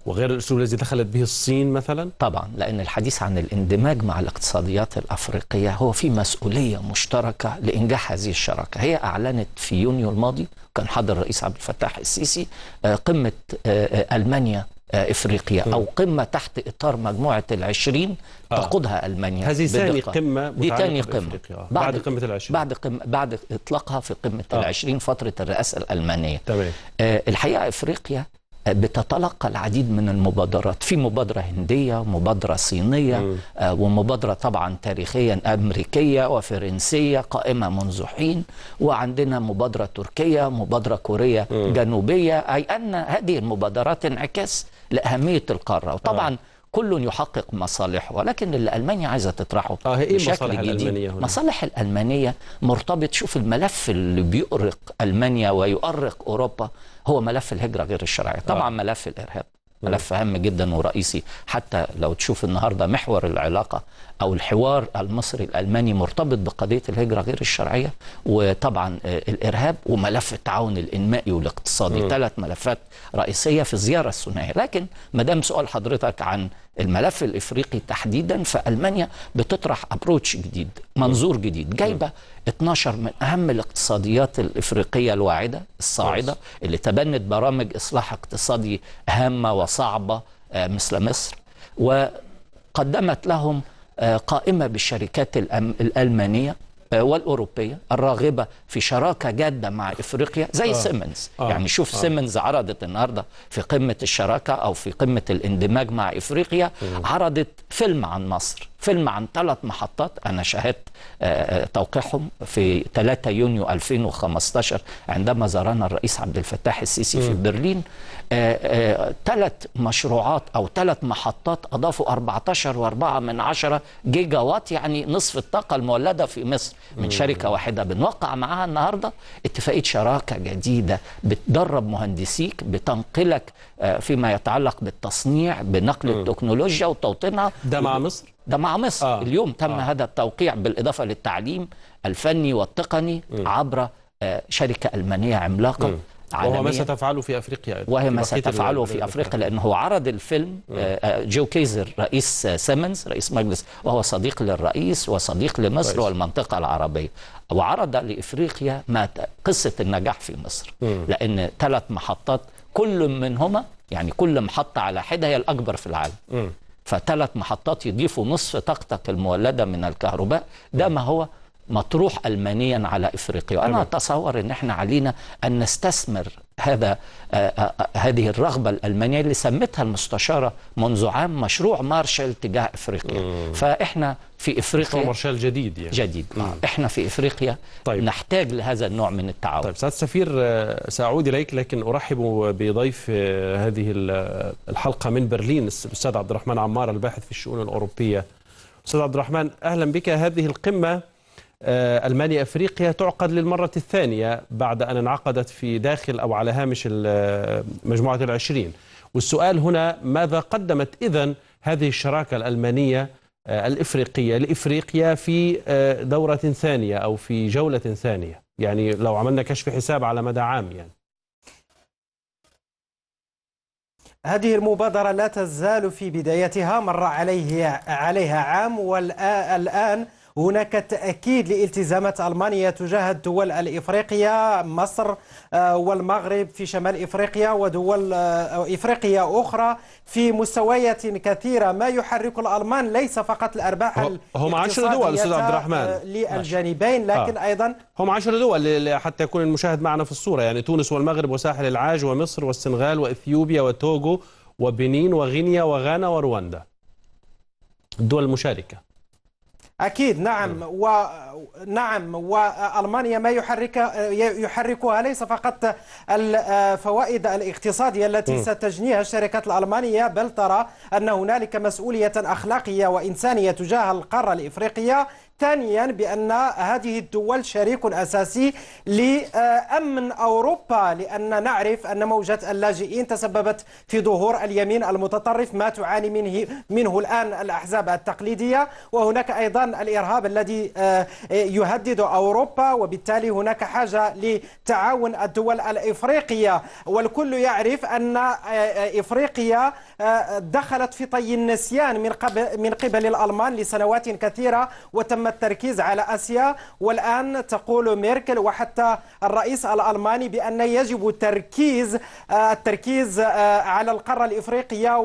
وغير الاسلوب الذي دخلت به الصين مثلا؟ طبعا لان الحديث عن الاندماج مع الاقتصاديات الافريقيه هو في مسؤوليه مشتركه لانجاح هذه الشراكه، هي اعلنت في يونيو الماضي كان حضر الرئيس عبد الفتاح السيسي آه، قمه آه، آه، المانيا آه، افريقيا او قمه تحت اطار مجموعه العشرين آه. تقودها المانيا هذه ثاني قمه دي ثاني قمه بعد, بعد قمه العشرين بعد قمة بعد اطلاقها في قمه آه. العشرين فتره الرئاسه الالمانيه تمام آه الحقيقه افريقيا آه، بتتلقى العديد من المبادرات في مبادرة هندية مبادرة صينية م. آه، ومبادرة طبعا تاريخيا أمريكية وفرنسية قائمة منذ حين وعندنا مبادرة تركية مبادرة كورية م. جنوبية أي أن هذه المبادرات انعكاس لأهمية القارة وطبعا آه. كل يحقق مصالحه ولكن اللي المانيا عايزه تطرحه آه إيه بشكل مصالح جديد الألمانية هنا؟ مصالح الالمانيه مرتبط شوف الملف اللي بيؤرق المانيا ويؤرق اوروبا هو ملف الهجره غير الشرعيه طبعا آه. ملف الارهاب ملف هام جدا ورئيسي حتى لو تشوف النهارده محور العلاقه او الحوار المصري الالماني مرتبط بقضيه الهجره غير الشرعيه وطبعا آه، الارهاب وملف التعاون الانمائي والاقتصادي ثلاث ملفات رئيسيه في الزياره الثنائيه لكن ما دام سؤال حضرتك عن الملف الافريقي تحديدا فالمانيا بتطرح ابروتش جديد منظور جديد جايبه 12 من اهم الاقتصاديات الافريقيه الواعده الصاعده اللي تبنت برامج اصلاح اقتصادي هامه وصعبه آه، مثل مصر وقدمت لهم آه، قائمه بالشركات الالمانيه آه، والاوروبيه الراغبه في شراكه جاده مع افريقيا زي آه. سيمنز آه. يعني شوف آه. سيمنز عرضت النهارده في قمه الشراكه او في قمه الاندماج مع افريقيا عرضت فيلم عن مصر فيلم عن ثلاث محطات أنا شاهدت آه، آه، توقيعهم في 3 يونيو 2015 عندما زارنا الرئيس عبد الفتاح السيسي في برلين ثلاث آه، مشروعات أو ثلاث محطات أضافوا 14 و4 من 10 جيجا وات يعني نصف الطاقة المولدة في مصر من شركة واحدة بنوقع معاها النهاردة اتفاقية شراكة جديدة بتدرب مهندسيك بتنقلك فيما يتعلق بالتصنيع بنقل التكنولوجيا وتوطينها ده مع مصر؟ ده مع مصر آه. اليوم تم آه. هذا التوقيع بالإضافة للتعليم الفني والتقني م. عبر آه، شركة ألمانية عملاقة م. وهو ما ستفعله في افريقيا وهي ما ستفعله في افريقيا لانه عرض الفيلم آه، آه، جو كيزر رئيس سيمنز رئيس مجلس وهو صديق للرئيس وصديق لمصر رئيس. والمنطقه العربيه وعرض لافريقيا ما قصه النجاح في مصر م. لان ثلاث محطات كل منهما يعني كل محطه على حده هي الاكبر في العالم م. فثلاث محطات يضيفوا نصف طاقتك المولده من الكهرباء ده ما هو مطروح المانيا على افريقيا وانا أيوة. اتصور ان احنا علينا ان نستثمر هذا آه، آه، هذه الرغبه الالمانيه اللي سمتها المستشاره منذ عام مشروع مارشال تجاه افريقيا مم. فاحنا في افريقيا مارشال جديد يعني جديد آه، مم. احنا في افريقيا طيب. نحتاج لهذا النوع من التعاون طيب سعاده السفير ساعود اليك لكن ارحب بضيف هذه الحلقه من برلين الاستاذ عبد الرحمن عمار الباحث في الشؤون الاوروبيه استاذ عبد الرحمن اهلا بك هذه القمه آه، ألمانيا أفريقيا تعقد للمرة الثانية بعد أن انعقدت في داخل أو على هامش آه، مجموعة العشرين والسؤال هنا ماذا قدمت إذا هذه الشراكة الألمانية آه، الإفريقية لإفريقيا في دورة ثانية أو في جولة ثانية يعني لو عملنا كشف حساب على مدى عام يعني هذه المبادرة لا تزال في بدايتها مر عليه عليها عام والآن هناك تأكيد لالتزامات ألمانيا تجاه الدول الإفريقية مصر آه، والمغرب في شمال إفريقيا ودول آه، إفريقية أخرى في مستويات كثيرة ما يحرك الألمان ليس فقط الأرباح هم عشر دول أستاذ عبد الرحمن آه، للجانبين لكن أيضا هم عشر دول حتى يكون المشاهد معنا في الصورة يعني تونس والمغرب وساحل العاج ومصر والسنغال وإثيوبيا وتوغو وبنين وغينيا وغانا ورواندا الدول المشاركة أكيد نعم ونعم نعم. وألمانيا ما يحرك يحركها ليس فقط الفوائد الاقتصادية التي ستجنيها الشركات الألمانية بل ترى أن هنالك مسؤولية أخلاقية وإنسانية تجاه القارة الإفريقية ثانيا بأن هذه الدول شريك أساسي لأمن أوروبا لأن نعرف أن موجة اللاجئين تسببت في ظهور اليمين المتطرف ما تعاني منه, منه الآن الأحزاب التقليدية وهناك أيضا الإرهاب الذي آه، يهدد أوروبا وبالتالي هناك حاجة لتعاون الدول الإفريقية والكل يعرف أن آه، إفريقيا آه، دخلت في طي النسيان من قبل, من قبل الألمان لسنوات كثيرة وتم تم التركيز على اسيا والان تقول ميركل وحتى الرئيس الالماني بان يجب تركيز آه، التركيز آه، على القاره الافريقيه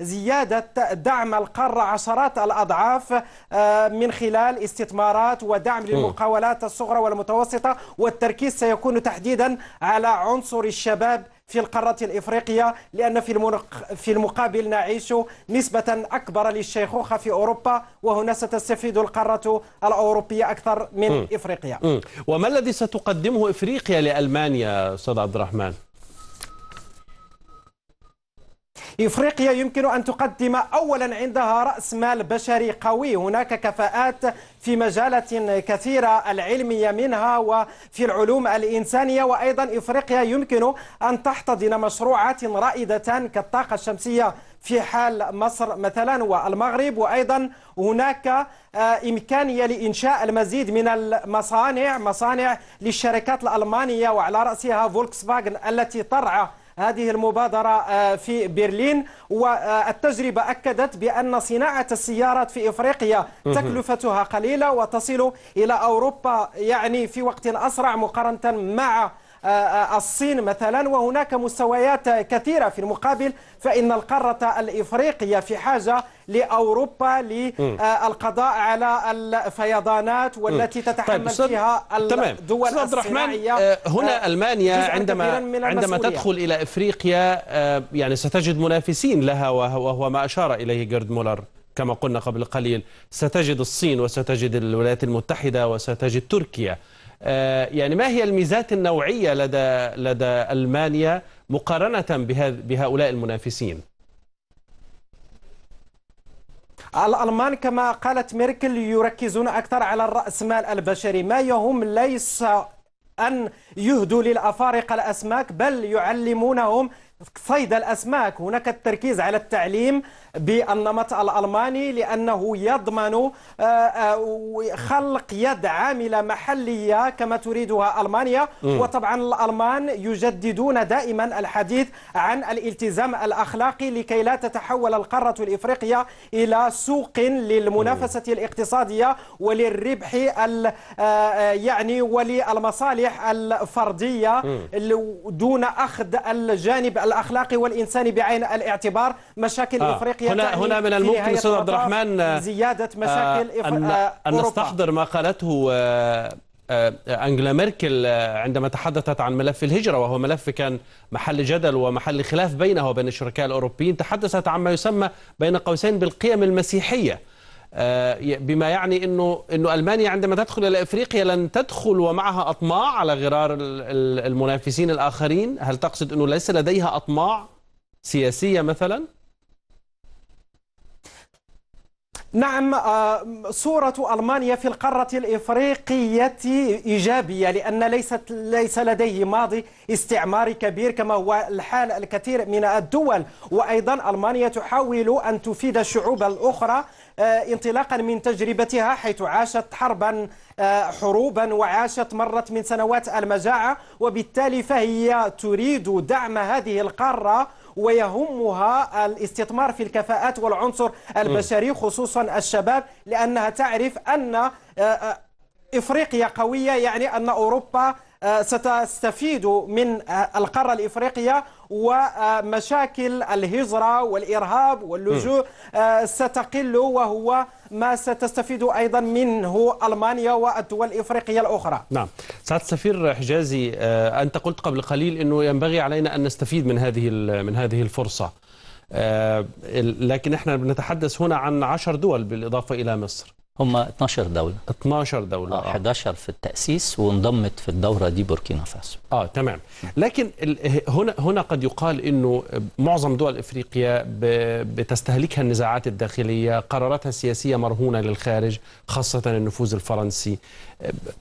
وزياده دعم القاره عشرات الاضعاف آه، من خلال استثمارات ودعم للمقاولات الصغرى والمتوسطه والتركيز سيكون تحديدا على عنصر الشباب في القارة الإفريقية لأن في, في المقابل نعيش نسبة أكبر للشيخوخة في أوروبا وهنا ستستفيد القارة الأوروبية أكثر من م. إفريقيا م. وما الذي ستقدمه إفريقيا لألمانيا أستاذ عبد الرحمن؟ إفريقيا يمكن أن تقدم أولا عندها رأس مال بشري قوي هناك كفاءات في مجالات كثيرة العلمية منها وفي العلوم الإنسانية وأيضا إفريقيا يمكن أن تحتضن مشروعات رائدة كالطاقة الشمسية في حال مصر مثلا والمغرب وأيضا هناك آه، إمكانية لإنشاء المزيد من المصانع مصانع للشركات الألمانية وعلى رأسها فولكس فاجن التي ترعى هذه المبادرة آه، في برلين والتجربة أكدت بأن صناعة السيارات في إفريقيا تكلفتها قليلة وتصل إلى أوروبا يعني في وقت أسرع مقارنة مع آه، آه، الصين مثلا وهناك مستويات كثيرة في المقابل فإن القارة الإفريقية في حاجة لأوروبا للقضاء آه، على الفيضانات والتي طيب، تتحمل طيب فيها الدول تمام. الصناعية هنا ألمانيا عندما عندما تدخل إلى إفريقيا يعني ستجد منافسين لها وهو ما أشار إليه جيرد مولر كما قلنا قبل قليل ستجد الصين وستجد الولايات المتحدة وستجد تركيا آه، يعني ما هي الميزات النوعية لدى لدى ألمانيا مقارنة بهؤلاء المنافسين؟ الألمان كما قالت ميركل يركزون أكثر على الرأسمال البشري ما يهم ليس أن يهدوا للأفارقة الأسماك بل يعلمونهم صيد الأسماك هناك التركيز على التعليم بالنمط الألماني لأنه يضمن آه، آه، خلق يد عاملة محلية كما تريدها ألمانيا وطبعا الألمان يجددون دائما الحديث عن الالتزام الأخلاقي لكي لا تتحول القارة الإفريقية إلى سوق للمنافسة الاقتصادية وللربح آه، يعني وللمصالح الفردية دون أخذ الجانب الأخلاقي والإنساني بعين الاعتبار مشاكل آه. إفريقيا هنا هنا من الممكن استاذ عبد الرحمن آه، زياده آه، مشاكل ان آه، ان نستحضر ما قالته أنجلا ميركل عندما تحدثت عن ملف الهجرة وهو ملف كان محل جدل ومحل خلاف بينها وبين الشركاء الأوروبيين تحدثت عن ما يسمى بين قوسين بالقيم المسيحية بما يعني أنه, إنه ألمانيا عندما تدخل إلى إفريقيا لن تدخل ومعها أطماع على غرار المنافسين الآخرين هل تقصد أنه ليس لديها أطماع سياسية مثلاً؟ نعم آه، صورة ألمانيا في القارة الإفريقية إيجابية لأن ليست ليس لديه ماضي استعماري كبير كما هو الحال الكثير من الدول وأيضا ألمانيا تحاول أن تفيد الشعوب الأخرى آه، انطلاقا من تجربتها حيث عاشت حربا آه، حروبا وعاشت مرت من سنوات المجاعة وبالتالي فهي تريد دعم هذه القارة ويهمها الاستثمار في الكفاءات والعنصر البشري خصوصا الشباب لأنها تعرف أن آه، آه، افريقيا قويه يعني ان اوروبا ستستفيد من آه، القارة الإفريقية ومشاكل الهجرة والإرهاب واللجوء آه، ستقل وهو ما ستستفيد أيضا منه ألمانيا والدول الإفريقية الأخرى نعم سعد السفير حجازي آه، أنت قلت قبل قليل أنه ينبغي علينا أن نستفيد من هذه من هذه الفرصة لكن احنا بنتحدث هنا عن عشر دول بالإضافة إلى مصر هم 12 دولة 12 دولة آه. 11 في التأسيس وانضمت في الدورة دي بوركينا فاسو اه تمام لكن هنا هنا قد يقال انه معظم دول افريقيا بتستهلكها النزاعات الداخلية قراراتها السياسية مرهونة للخارج خاصة النفوذ الفرنسي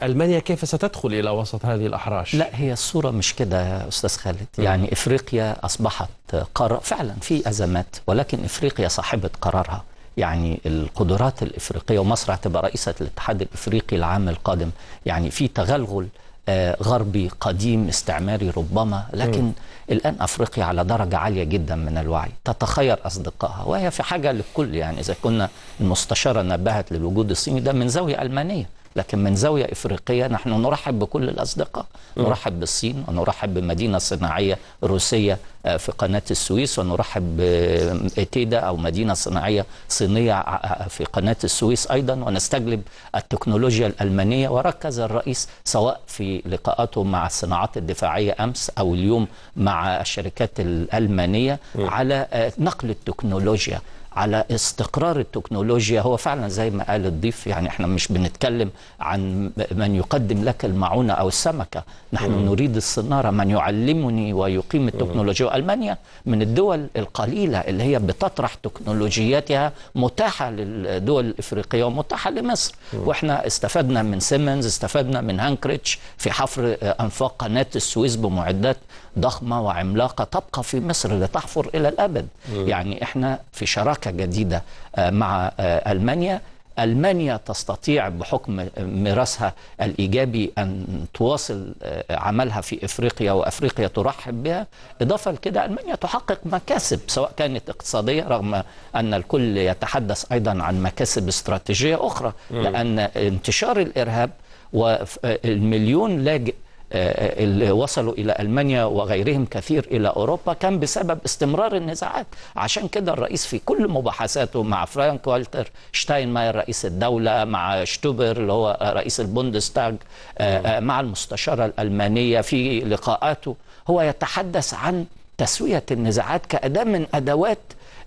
المانيا كيف ستدخل الى وسط هذه الاحراش لا هي الصورة مش كده يا استاذ خالد يعني افريقيا اصبحت قرار فعلا في ازمات ولكن افريقيا صاحبة قرارها يعني القدرات الافريقيه ومصر هتبقى رئيسه الاتحاد الافريقي العام القادم يعني في تغلغل آه، غربي قديم استعماري ربما لكن م. الآن أفريقيا على درجة عالية جدا من الوعي تتخير أصدقائها وهي في حاجة للكل يعني إذا كنا المستشارة نبهت للوجود الصيني ده من زاوية ألمانية لكن من زاوية إفريقية نحن نرحب بكل الأصدقاء نرحب بالصين ونرحب بمدينة صناعية روسية آه، في قناة السويس ونرحب بإتيدا أو مدينة صناعية صينية آه، آه، في قناة السويس أيضا ونستجلب التكنولوجيا الألمانية وركز الرئيس سواء في لقاءاته مع الصناعات الدفاعية أمس أو اليوم مع الشركات الألمانية على نقل التكنولوجيا على استقرار التكنولوجيا هو فعلا زي ما قال الضيف يعني احنا مش بنتكلم عن من يقدم لك المعونة أو السمكة نحن مم. نريد الصنارة من يعلمني ويقيم التكنولوجيا وألمانيا من الدول القليلة اللي هي بتطرح تكنولوجياتها متاحة للدول الإفريقية ومتاحة لمصر مم. وإحنا استفدنا من سيمنز استفدنا من هانكريتش في حفر أنفاق قناة السويس بمعدات ضخمة وعملاقة تبقى في مصر لتحفر إلى الأبد مم. يعني إحنا في شراكة شراكه جديده آه، مع آه، المانيا المانيا تستطيع بحكم آه، ميراثها الايجابي ان تواصل عملها في افريقيا وافريقيا ترحب بها اضافه لكده المانيا تحقق مكاسب سواء كانت اقتصاديه رغم ان الكل يتحدث ايضا عن مكاسب استراتيجيه اخرى لان انتشار الارهاب والمليون لاجئ آه، آه، اللي وصلوا إلى ألمانيا وغيرهم كثير إلى أوروبا كان بسبب استمرار النزاعات عشان كده الرئيس في كل مباحثاته مع فرانك والتر شتاينماير رئيس الدولة مع شتوبر اللي هو رئيس البوندستاج آه، مع المستشارة الألمانية في لقاءاته هو يتحدث عن تسوية النزاعات كأداة من أدوات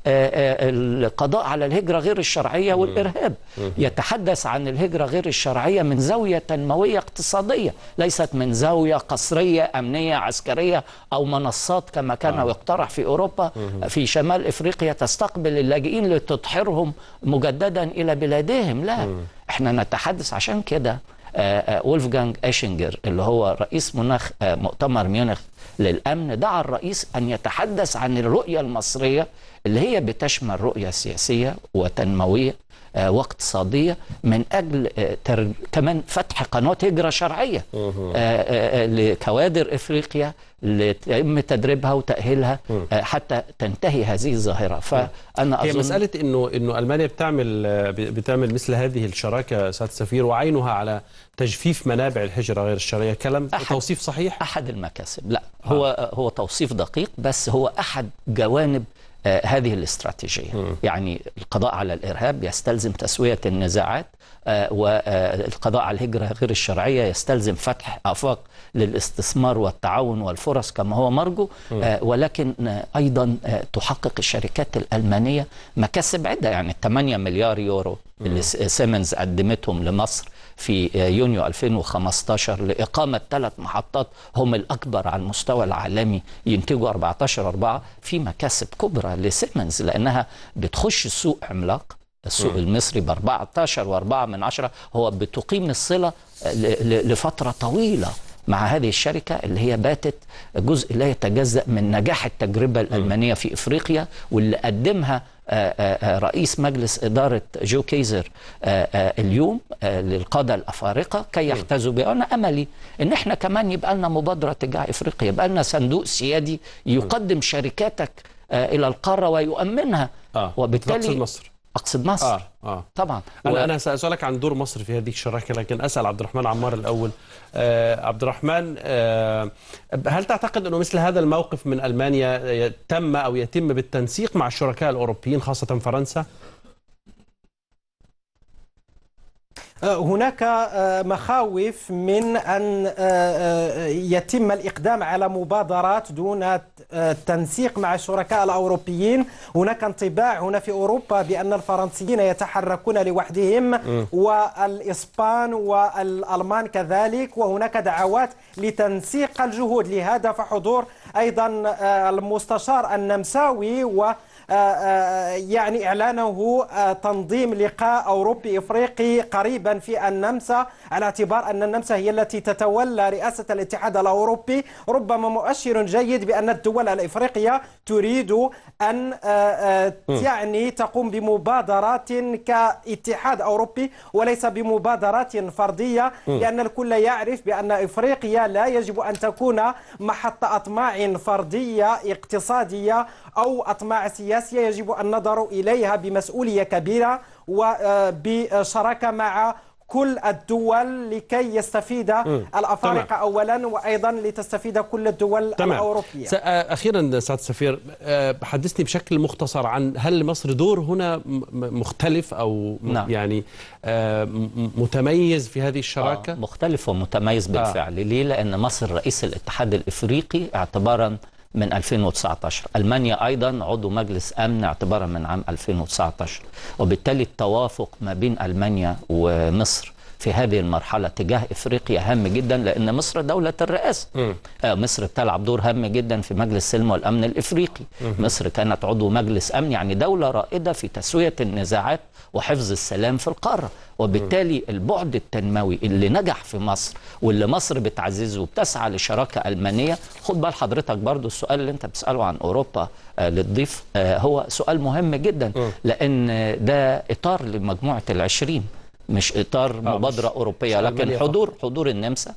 آه، آه، القضاء على الهجرة غير الشرعية والإرهاب يتحدث عن الهجرة غير الشرعية من زاوية تنموية اقتصادية ليست من زاوية قصرية أمنية عسكرية أو منصات كما كان آه. يقترح في أوروبا في شمال إفريقيا تستقبل اللاجئين لتطحرهم مجددا إلى بلادهم لا احنا نتحدث عشان كده آه، وولفجانج اشنجر اللي هو رئيس مناخ مؤتمر ميونخ للامن دعا الرئيس ان يتحدث عن الرؤيه المصريه اللي هي بتشمل رؤية سياسية وتنموية آه، واقتصادية من أجل آه، تر... كمان فتح قناة هجرة شرعية آه، لكوادر إفريقيا لتم تدريبها وتأهيلها حتى تنتهي هذه الظاهرة فأنا أظن هي مسألة إنه إنه ألمانيا بتعمل بتعمل مثل هذه الشراكة سيادة السفير وعينها على تجفيف منابع الهجرة غير الشرعية كلام أحد توصيف صحيح؟ أحد المكاسب لا هو آه. هو توصيف دقيق بس هو أحد جوانب آه، هذه الاستراتيجية م. يعني القضاء على الإرهاب يستلزم تسوية النزاعات آه، والقضاء على الهجرة غير الشرعية يستلزم فتح آفاق للاستثمار والتعاون والفرص كما هو مرجو آه، ولكن أيضا تحقق الشركات الألمانية مكاسب عدة يعني 8 مليار يورو اللي سيمنز قدمتهم لمصر في يونيو 2015 لإقامة ثلاث محطات هم الأكبر على المستوى العالمي ينتجوا 14 4 في مكاسب كبرى لسيمنز لأنها بتخش السوق عملاق السوق م. المصري ب 14 و4 من عشرة هو بتقيم الصلة لفترة طويلة مع هذه الشركة اللي هي باتت جزء لا يتجزأ من نجاح التجربة الألمانية في إفريقيا واللي قدمها آه، آه، آه، رئيس مجلس إدارة جو كيزر اليوم للقادة الأفارقة كي يحتذوا بها أنا أملي أن إحنا كمان يبقى لنا مبادرة تجاه إفريقيا يبقى لنا صندوق سيادي يقدم شركاتك إلى القارة ويؤمنها وبالتالي مصر اقصد مصر اه اه طبعا انا و... انا ساسالك عن دور مصر في هذه الشراكه لكن اسال عبد الرحمن عمار الاول آه عبد الرحمن آه هل تعتقد انه مثل هذا الموقف من المانيا آه، تم او يتم بالتنسيق مع الشركاء الاوروبيين خاصه فرنسا آه، هناك آه، مخاوف من أن آه، يتم الإقدام على مبادرات دون تنسيق مع الشركاء الأوروبيين هناك انطباع هنا في أوروبا بأن الفرنسيين يتحركون لوحدهم والإسبان والألمان كذلك وهناك دعوات لتنسيق الجهود لهذا فحضور أيضا المستشار النمساوي و آه، آه، يعني إعلانه آه، تنظيم لقاء أوروبي إفريقي قريبا في النمسا على اعتبار أن النمسا هي التي تتولى رئاسة الاتحاد الأوروبي ربما مؤشر جيد بأن الدول الإفريقية تريد أن يعني تقوم بمبادرات كاتحاد أوروبي وليس بمبادرات فردية لأن الكل يعرف بأن إفريقيا لا يجب أن تكون محط أطماع فردية اقتصادية أو أطماع سياسية يجب أن نظر إليها بمسؤولية كبيرة وبشراكة آه، مع كل الدول لكي يستفيد الافارقه تمام. اولا وايضا لتستفيد كل الدول تمام. الاوروبيه. آه، اخيرا سعد السفير آه، حدثني بشكل مختصر عن هل مصر دور هنا مختلف او نعم. يعني متميز في هذه الشراكه؟ آه مختلف ومتميز بالفعل، آه. ليه؟ لان مصر رئيس الاتحاد الافريقي اعتبارا من 2019 ألمانيا أيضا عضو مجلس أمن اعتبارا من عام 2019 وبالتالي التوافق ما بين ألمانيا ومصر في هذه المرحلة تجاه إفريقيا هام جدا لأن مصر دولة الرئاسة آه مصر بتلعب دور هام جدا في مجلس السلم والأمن الإفريقي م. مصر كانت عضو مجلس أمن يعني دولة رائدة في تسوية النزاعات وحفظ السلام في القارة وبالتالي البعد التنموي اللي نجح في مصر واللي مصر بتعززه وبتسعى لشراكة ألمانية خد بال حضرتك برضو السؤال اللي انت بتسأله عن أوروبا آه، للضيف آه، هو سؤال مهم جدا لأن ده إطار لمجموعة العشرين مش اطار آه، مبادره اوروبيه لكن حضور حضور النمسا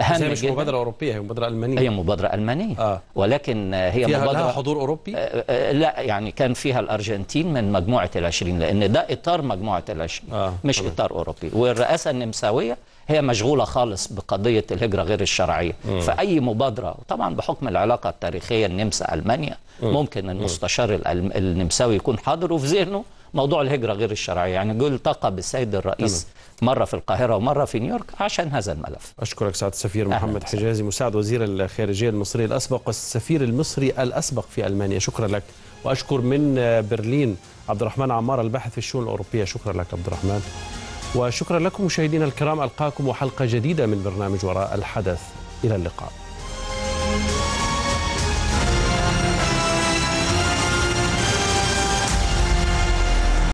اهم هي مش جداً. مبادره اوروبيه هي مبادره المانيه هي مبادره المانيه آه. ولكن هي فيها مبادره لها حضور اوروبي آه،, آه لا يعني كان فيها الارجنتين من مجموعه ال20 لان ده اطار مجموعه ال20 آه. مش طبعا. اطار اوروبي والرئاسه النمساويه هي مشغوله خالص بقضيه الهجره غير الشرعيه مم. فاي مبادره طبعا بحكم العلاقه التاريخيه النمسا المانيا مم. ممكن المستشار النمساوي يكون حاضر وفي ذهنه موضوع الهجرة غير الشرعية يعني جو التقى بالسيد الرئيس تمام. مرة في القاهرة ومرة في نيويورك عشان هذا الملف أشكرك سعادة السفير محمد حجازي مساعد وزير الخارجية المصري الأسبق والسفير المصري الأسبق في ألمانيا شكرا لك وأشكر من برلين عبد الرحمن عمار الباحث في الشؤون الأوروبية شكرا لك عبد الرحمن وشكرا لكم مشاهدينا الكرام ألقاكم وحلقة جديدة من برنامج وراء الحدث إلى اللقاء